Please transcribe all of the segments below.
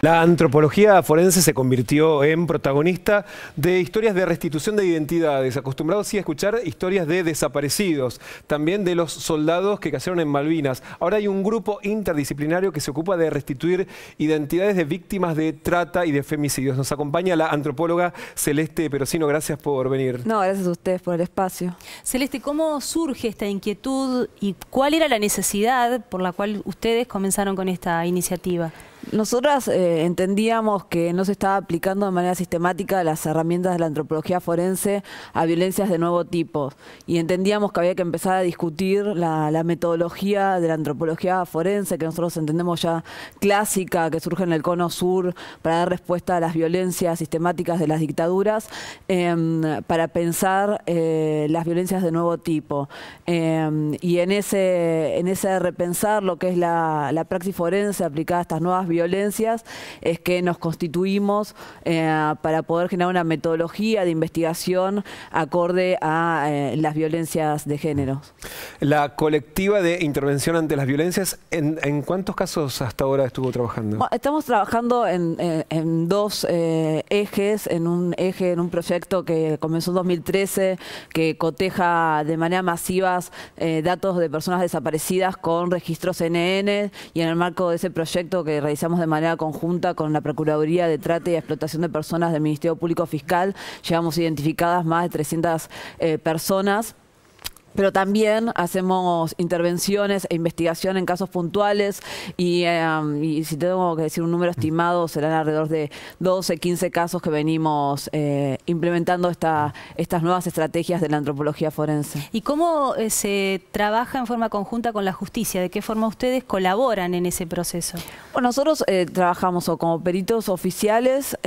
La antropología forense se convirtió en protagonista de historias de restitución de identidades, acostumbrados sí a escuchar historias de desaparecidos, también de los soldados que cayeron en Malvinas. Ahora hay un grupo interdisciplinario que se ocupa de restituir identidades de víctimas de trata y de femicidios. Nos acompaña la antropóloga Celeste Perosino, gracias por venir. No, gracias a ustedes por el espacio. Celeste, ¿cómo surge esta inquietud y cuál era la necesidad por la cual ustedes comenzaron con esta iniciativa? Nosotras eh, entendíamos que no se estaba aplicando de manera sistemática las herramientas de la antropología forense a violencias de nuevo tipo y entendíamos que había que empezar a discutir la, metodología de la antropología forense que nosotros entendemos ya clásica, que surge en el cono sur para dar respuesta a las violencias sistemáticas de las dictaduras, em, para pensar eh, las violencias de nuevo tipo. Em, y en ese, en ese repensar lo que es la, la praxis forense aplicada a estas nuevas violencias, es que nos constituimos eh, para poder generar una metodología de investigación acorde a eh, las violencias de género. La colectiva de intervención ante las violencias, ¿en, cuántos casos hasta ahora estuvo trabajando? estamos trabajando en, dos eh, ejes, en un eje, en un proyecto que comenzó en 2013, que coteja de manera masiva eh, datos de personas desaparecidas con registros NN y en el marco de ese proyecto que realizamos de manera conjunta con la Procuraduría de trata y Explotación de Personas del Ministerio Público Fiscal, llevamos identificadas más de 300 eh, personas pero también hacemos intervenciones e investigación en casos puntuales eh, y, si tengo que decir un número estimado serán alrededor de 12, 15 casos que venimos eh, implementando estas nuevas estrategias de la antropología forense. ¿Y cómo eh, se trabaja en forma conjunta con la justicia? ¿De qué forma ustedes colaboran en ese proceso? Bueno, nosotros trabajamos como peritos oficiales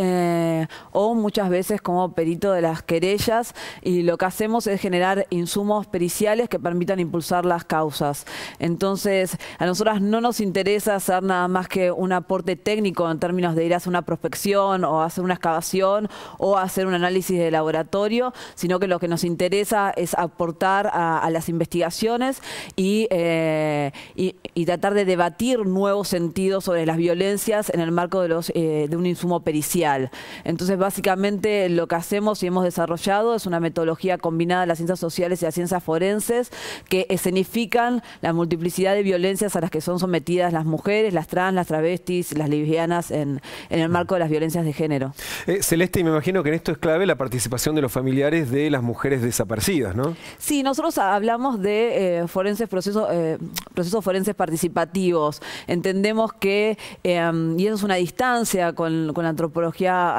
o muchas veces como perito de las querellas y lo que hacemos es generar insumos periciales que permitan impulsar las causas. Entonces, a nosotras no nos interesa hacer nada más que un aporte técnico en términos de ir a hacer una prospección o hacer una excavación o hacer un análisis de laboratorio, sino que lo que nos interesa es aportar a, las investigaciones eh, y, y, tratar de debatir nuevos sentidos sobre las violencias en el marco de, los, eh, de un insumo pericial. Entonces, básicamente lo que hacemos y hemos desarrollado es una metodología combinada de las ciencias sociales y las ciencias forenses que escenifican la multiplicidad de violencias a las que son sometidas las mujeres, las trans, las travestis, las lesbianas en, el marco de las violencias de género. Eh, Celeste, y me imagino que en esto es clave la participación de los familiares de las mujeres desaparecidas, ¿no? Sí, nosotros hablamos de eh, forenses procesos eh, procesos forenses participativos. Entendemos que, em, y eso es una distancia con la antropología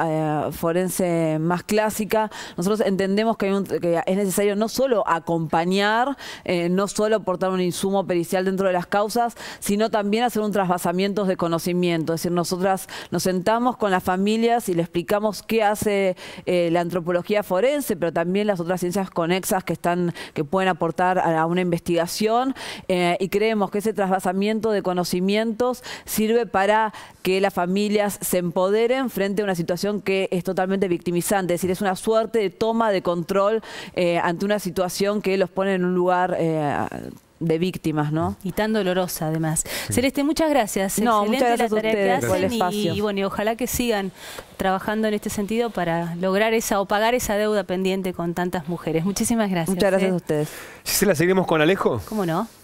forense más clásica, nosotros entendemos que, es necesario no solo acompañar, eh, no solo aportar un insumo pericial dentro de las causas, sino también hacer un trasvasamiento de conocimiento. Es decir, nosotras nos sentamos con las familias y le explicamos qué hace eh, la antropología forense, pero también las otras ciencias conexas que están, que pueden aportar a una investigación. Eh, y creemos que ese trasvasamiento de conocimientos sirve para que las familias se empoderen frente a una situación que es totalmente victimizante, es decir, es una suerte de toma de control eh, ante una situación que los pone en un lugar... Eh, de víctimas, ¿no? Y tan dolorosa, además. Celeste, muchas gracias. No, muchas gracias la a ustedes que hacen y, bueno, y ojalá que sigan trabajando en este sentido para lograr esa o pagar esa deuda pendiente con tantas mujeres. Muchísimas gracias. Muchas gracias ¿eh? a ustedes. ¿Se la seguimos con Alejo? ¿Cómo no?